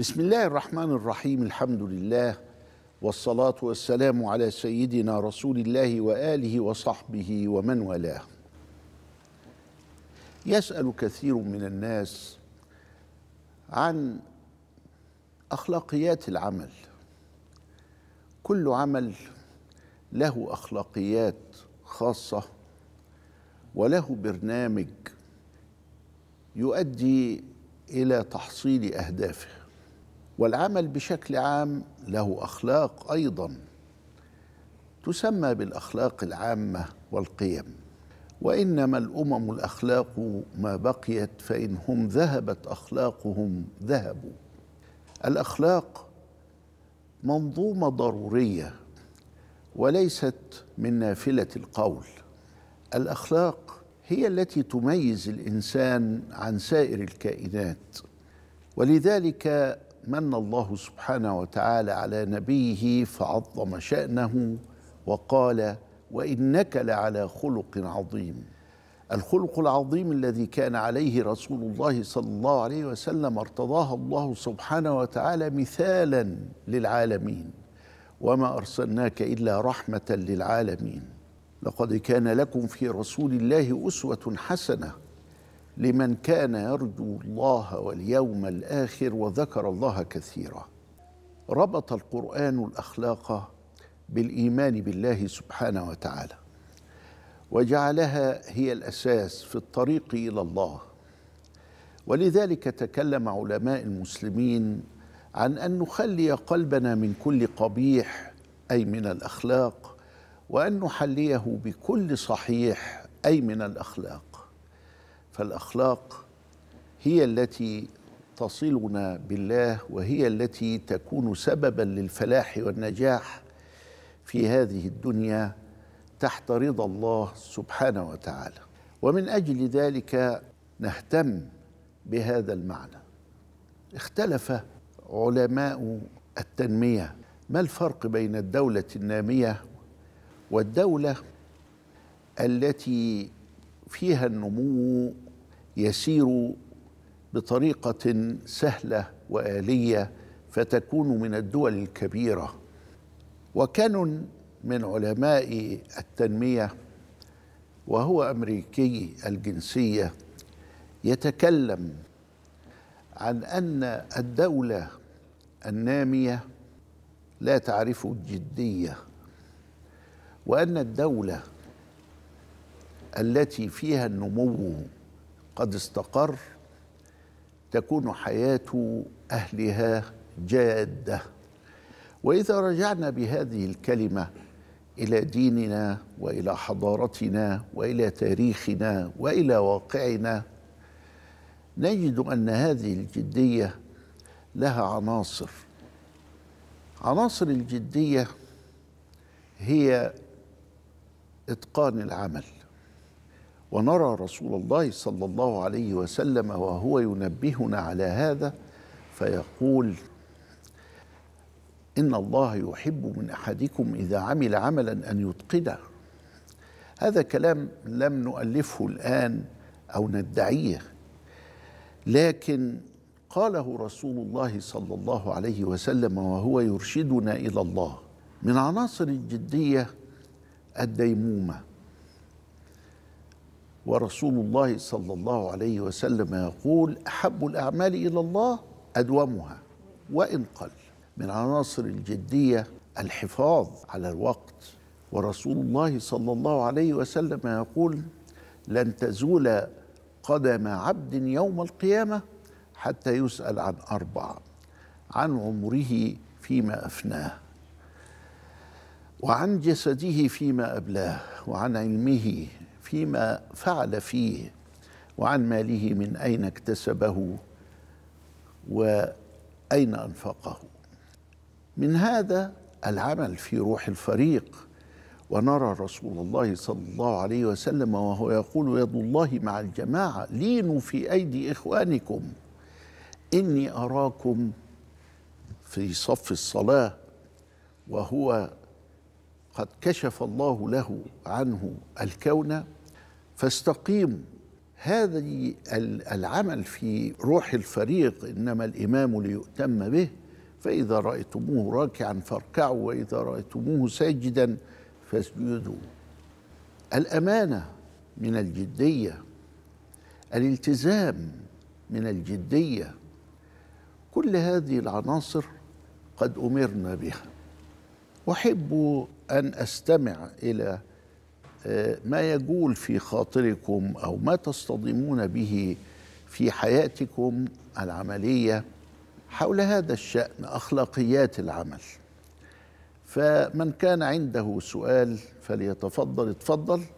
بسم الله الرحمن الرحيم الحمد لله والصلاة والسلام على سيدنا رسول الله وآله وصحبه ومن والاه يسأل كثير من الناس عن أخلاقيات العمل كل عمل له أخلاقيات خاصة وله برنامج يؤدي إلى تحصيل أهدافه والعمل بشكل عام له اخلاق ايضا تسمى بالاخلاق العامه والقيم وانما الامم الاخلاق ما بقيت فان هم ذهبت اخلاقهم ذهبوا الاخلاق منظومه ضروريه وليست من نافله القول الاخلاق هي التي تميز الانسان عن سائر الكائنات ولذلك من الله سبحانه وتعالى على نبيه فعظم شأنه وقال وإنك لعلى خلق عظيم الخلق العظيم الذي كان عليه رسول الله صلى الله عليه وسلم ارتضاها الله سبحانه وتعالى مثالا للعالمين وما ارسلناك الا رحمه للعالمين لقد كان لكم في رسول الله اسوه حسنه لمن كان يرجو الله واليوم الاخر وذكر الله كثيرا ربط القران الاخلاق بالايمان بالله سبحانه وتعالى وجعلها هي الاساس في الطريق الى الله ولذلك تكلم علماء المسلمين عن ان نخلي قلبنا من كل قبيح اي من الاخلاق وان نحليه بكل صحيح اي من الاخلاق فالاخلاق هي التي تصلنا بالله وهي التي تكون سببا للفلاح والنجاح في هذه الدنيا تحت رضا الله سبحانه وتعالى ومن اجل ذلك نهتم بهذا المعنى اختلف علماء التنميه ما الفرق بين الدوله الناميه والدوله التي فيها النمو يسير بطريقه سهله واليه فتكون من الدول الكبيره وكان من علماء التنميه وهو امريكي الجنسيه يتكلم عن ان الدوله الناميه لا تعرف الجديه وان الدوله التي فيها النمو قد استقر تكون حياه اهلها جاده واذا رجعنا بهذه الكلمه الى ديننا والى حضارتنا والى تاريخنا والى واقعنا نجد ان هذه الجديه لها عناصر عناصر الجديه هي اتقان العمل ونرى رسول الله صلى الله عليه وسلم وهو ينبهنا على هذا فيقول ان الله يحب من احدكم اذا عمل عملا ان يتقنه هذا كلام لم نؤلفه الان او ندعيه لكن قاله رسول الله صلى الله عليه وسلم وهو يرشدنا الى الله من عناصر الجديه الديمومه ورسول الله صلى الله عليه وسلم يقول احب الاعمال الى الله ادومها وان قل من عناصر الجديه الحفاظ على الوقت ورسول الله صلى الله عليه وسلم يقول لن تزول قدم عبد يوم القيامه حتى يسال عن اربع عن عمره فيما افناه وعن جسده فيما ابلاه وعن علمه فيما فعل فيه وعن ماله من أين اكتسبه وأين أنفقه من هذا العمل في روح الفريق ونرى رسول الله صلى الله عليه وسلم وهو يقول يد الله مع الجماعة لينوا في أيدي إخوانكم إني أراكم في صف الصلاة وهو قد كشف الله له عنه الكون فاستقيموا هذا العمل في روح الفريق انما الامام ليؤتم به فاذا رايتموه راكعا فاركعوا واذا رايتموه ساجدا فاسجدوا الامانه من الجديه الالتزام من الجديه كل هذه العناصر قد امرنا بها احب ان استمع الى ما يجول في خاطركم او ما تصطدمون به في حياتكم العمليه حول هذا الشان اخلاقيات العمل فمن كان عنده سؤال فليتفضل اتفضل